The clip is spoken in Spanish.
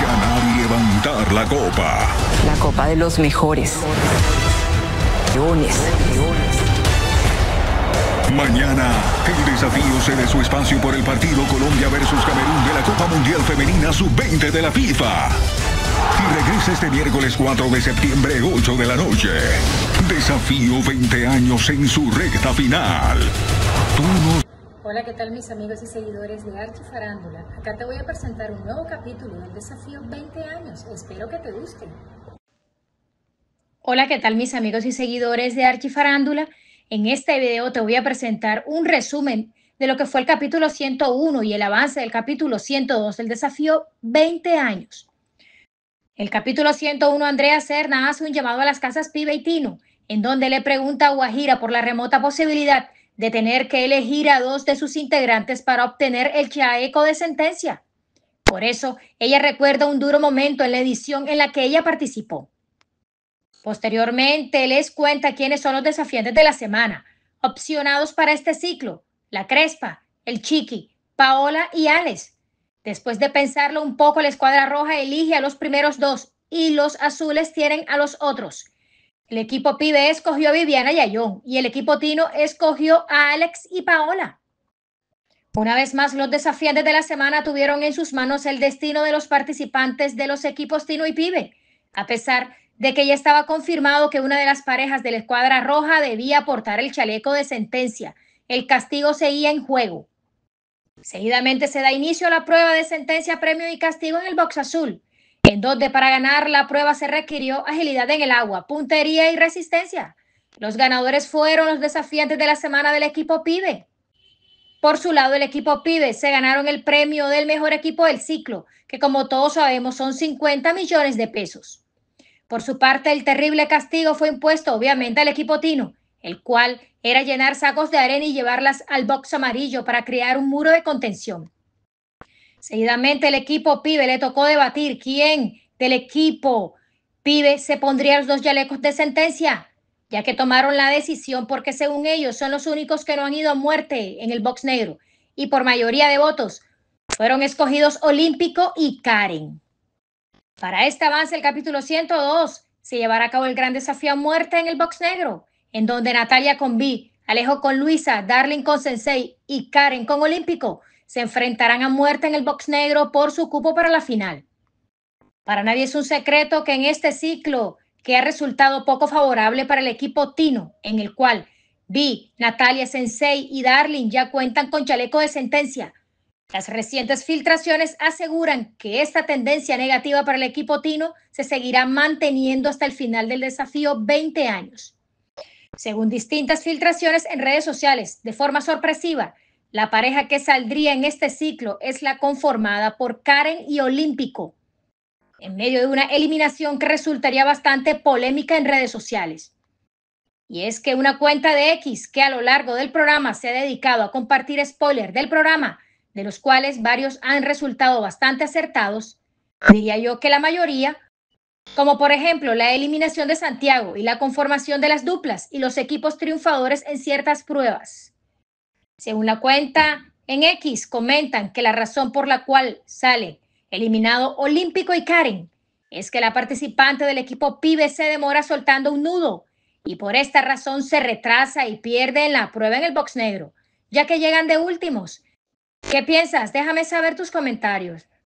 Ganar y levantar la copa. La copa de los mejores. Leones. Mañana, el desafío cede su espacio por el partido Colombia versus Camerún de la Copa Mundial Femenina Sub-20 de la FIFA y regresa este miércoles 4 de septiembre 8 de la noche. Desafío 20 años en su recta final. Hola, ¿qué tal mis amigos y seguidores de Archifarándula? Acá te voy a presentar un nuevo capítulo del desafío 20 años. Espero que te guste. Hola, ¿qué tal mis amigos y seguidores de Archifarándula? En este video te voy a presentar un resumen de lo que fue el capítulo 101 y el avance del capítulo 102 del desafío 20 años. El capítulo 101, Andrea Serna hace un llamado a las casas Pibe y Tino, en donde le pregunta a Guajira por la remota posibilidad de tener que elegir a dos de sus integrantes para obtener el chaeco de sentencia. Por eso, ella recuerda un duro momento en la edición en la que ella participó. Posteriormente, les cuenta quiénes son los desafiantes de la semana, opcionados para este ciclo, la Crespa, el Chiqui, Paola y Alex, Después de pensarlo un poco, la escuadra roja elige a los primeros dos y los azules tienen a los otros. El equipo pibe escogió a Viviana y a y el equipo tino escogió a Alex y Paola. Una vez más, los desafiantes de la semana tuvieron en sus manos el destino de los participantes de los equipos tino y pibe, a pesar de que ya estaba confirmado que una de las parejas de la escuadra roja debía portar el chaleco de sentencia. El castigo seguía en juego. Seguidamente se da inicio a la prueba de sentencia, premio y castigo en el box azul, en donde para ganar la prueba se requirió agilidad en el agua, puntería y resistencia. Los ganadores fueron los desafiantes de la semana del equipo PIBE. Por su lado, el equipo PIBE se ganaron el premio del mejor equipo del ciclo, que como todos sabemos son 50 millones de pesos. Por su parte, el terrible castigo fue impuesto obviamente al equipo Tino, el cual era llenar sacos de arena y llevarlas al box amarillo para crear un muro de contención. Seguidamente el equipo pibe le tocó debatir quién del equipo pibe se pondría los dos yalecos de sentencia, ya que tomaron la decisión porque según ellos son los únicos que no han ido a muerte en el box negro y por mayoría de votos fueron escogidos Olímpico y Karen. Para este avance, el capítulo 102 se llevará a cabo el gran desafío a muerte en el box negro en donde Natalia con B, Alejo con Luisa, Darling con Sensei y Karen con Olímpico se enfrentarán a muerte en el box negro por su cupo para la final. Para nadie es un secreto que en este ciclo, que ha resultado poco favorable para el equipo Tino, en el cual B, Natalia Sensei y Darling ya cuentan con chaleco de sentencia. Las recientes filtraciones aseguran que esta tendencia negativa para el equipo Tino se seguirá manteniendo hasta el final del desafío 20 años. Según distintas filtraciones en redes sociales, de forma sorpresiva, la pareja que saldría en este ciclo es la conformada por Karen y Olímpico, en medio de una eliminación que resultaría bastante polémica en redes sociales. Y es que una cuenta de X que a lo largo del programa se ha dedicado a compartir spoilers del programa, de los cuales varios han resultado bastante acertados, diría yo que la mayoría como por ejemplo la eliminación de Santiago y la conformación de las duplas y los equipos triunfadores en ciertas pruebas. Según la cuenta en X, comentan que la razón por la cual sale eliminado Olímpico y Karen es que la participante del equipo PIBE se demora soltando un nudo y por esta razón se retrasa y pierde en la prueba en el box negro, ya que llegan de últimos. ¿Qué piensas? Déjame saber tus comentarios.